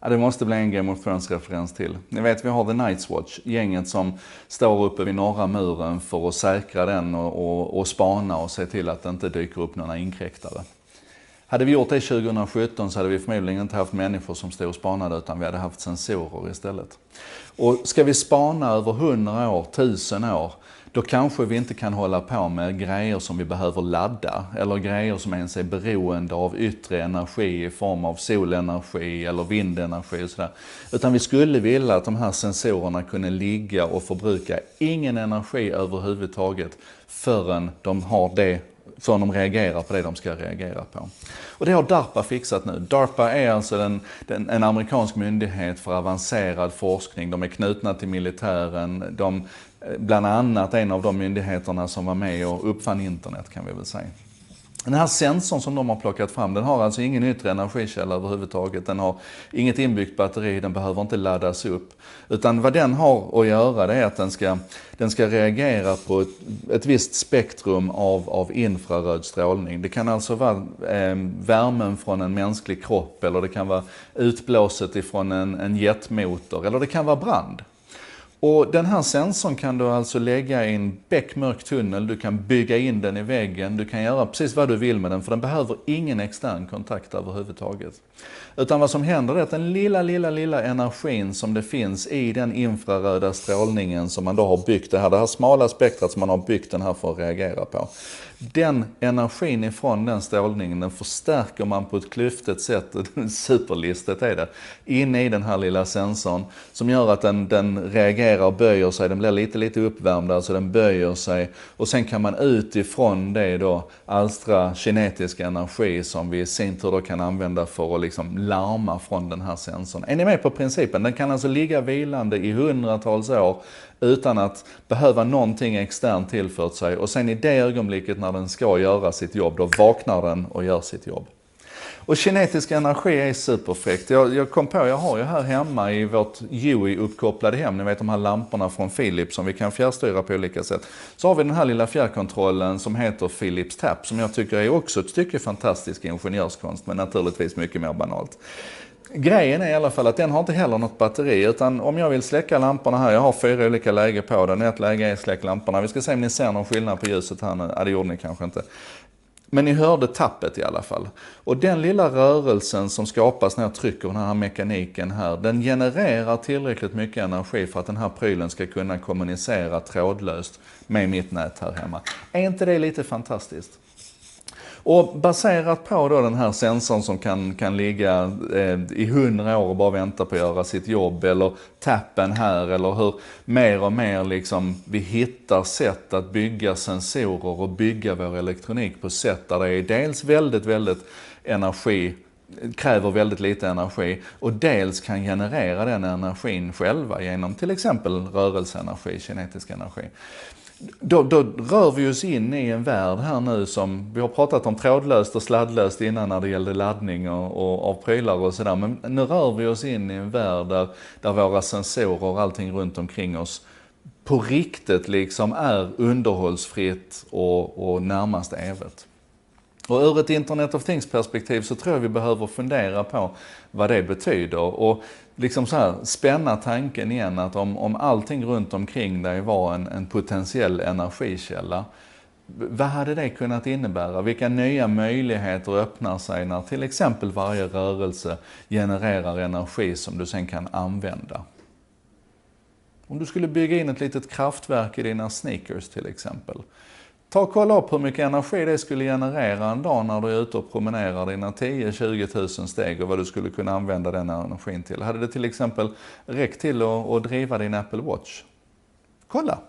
Ja, det måste bli en Game of Thrones-referens till. Ni vet, vi har The Night's Watch, gänget som står uppe vid norra muren för att säkra den och, och, och spana och se till att det inte dyker upp några inkräktare. Hade vi gjort det 2017 så hade vi förmodligen inte haft människor som stod och spanade utan vi hade haft sensorer istället. Och ska vi spana över 100 år, 1000 år, då kanske vi inte kan hålla på med grejer som vi behöver ladda eller grejer som ens är beroende av yttre energi i form av solenergi eller vindenergi och sådär. Utan vi skulle vilja att de här sensorerna kunde ligga och förbruka ingen energi överhuvudtaget förrän de har det förrän de reagerar på det de ska reagera på. Och det har DARPA fixat nu. DARPA är alltså en, en amerikansk myndighet för avancerad forskning. De är knutna till militären. De, eh, bland annat en av de myndigheterna som var med och uppfann internet kan vi väl säga. Den här sensorn som de har plockat fram, den har alltså ingen yttre energikälla överhuvudtaget. Den har inget inbyggt batteri, den behöver inte laddas upp. Utan vad den har att göra det är att den ska, den ska reagera på ett, ett visst spektrum av, av infraröd strålning. Det kan alltså vara eh, värmen från en mänsklig kropp eller det kan vara utblåset ifrån en, en jetmotor eller det kan vara brand. Och den här sensorn kan du alltså lägga i en bäckmörk tunnel, du kan bygga in den i väggen, du kan göra precis vad du vill med den för den behöver ingen extern kontakt överhuvudtaget. Utan vad som händer är att den lilla, lilla, lilla energin som det finns i den infraröda strålningen som man då har byggt det här, det här smala spektrat som man har byggt den här för att reagera på. Den energin ifrån den strålningen, den förstärker man på ett klyftigt sätt, superlistet är det, inne i den här lilla sensorn som gör att den, den reagerar expanderar och böjer sig. Den blir lite, lite uppvärmd. Alltså den böjer sig. Och sen kan man utifrån det då alstra kinetisk energi som vi i sin tur då kan använda för att liksom larma från den här sensorn. Är ni med på principen? Den kan alltså ligga vilande i hundratals år utan att behöva någonting externt tillfört sig och sen i det ögonblicket när den ska göra sitt jobb, då vaknar den och gör sitt jobb. Och kinetisk energi är superfräckt. Jag, jag, kom på, jag har ju här hemma i vårt Huey uppkopplade hem, ni vet de här lamporna från Philips som vi kan fjärrstyra på olika sätt. Så har vi den här lilla fjärrkontrollen som heter Philips Tap som jag tycker är också ett stycke fantastisk ingenjörskonst men naturligtvis mycket mer banalt. Grejen är i alla fall att den har inte heller något batteri utan om jag vill släcka lamporna här, jag har fyra olika lägen på den. Ett läge är släck lamporna. Vi ska se om ni ser någon skillnad på ljuset här nu. Ja, det gjorde ni kanske inte. Men ni hörde tappet i alla fall. Och den lilla rörelsen som skapas när jag trycker den här mekaniken här, den genererar tillräckligt mycket energi för att den här prylen ska kunna kommunicera trådlöst med mitt nät här hemma. Är inte det lite fantastiskt? Och baserat på då den här sensorn som kan, kan ligga eh, i hundra år och bara vänta på att göra sitt jobb eller tappen här eller hur mer och mer liksom vi hittar sätt att bygga sensorer och bygga vår elektronik på sätt där det är dels väldigt, väldigt energi kräver väldigt lite energi och dels kan generera den energin själva genom till exempel rörelseenergi, kinetisk energi. Då, då, rör vi oss in i en värld här nu som, vi har pratat om trådlöst och sladdlöst innan när det gällde laddning och, och av prylar och sådär. Men nu rör vi oss in i en värld där, där våra sensorer och allting runt omkring oss på riktigt liksom är underhållsfritt och, och närmast evigt. Och ur ett Internet of Things-perspektiv så tror jag vi behöver fundera på vad det betyder. Och liksom så här, spänna tanken igen att om, om allting runt omkring dig var en, en potentiell energikälla, vad hade det kunnat innebära? Vilka nya möjligheter öppnar sig när till exempel varje rörelse genererar energi som du sen kan använda? Om du skulle bygga in ett litet kraftverk i dina sneakers till exempel, Ta och kolla upp hur mycket energi det skulle generera en dag när du är ute och promenerar dina 10-20 000 steg och vad du skulle kunna använda den energin till. Hade det till exempel räckt till att, att driva din Apple Watch? Kolla!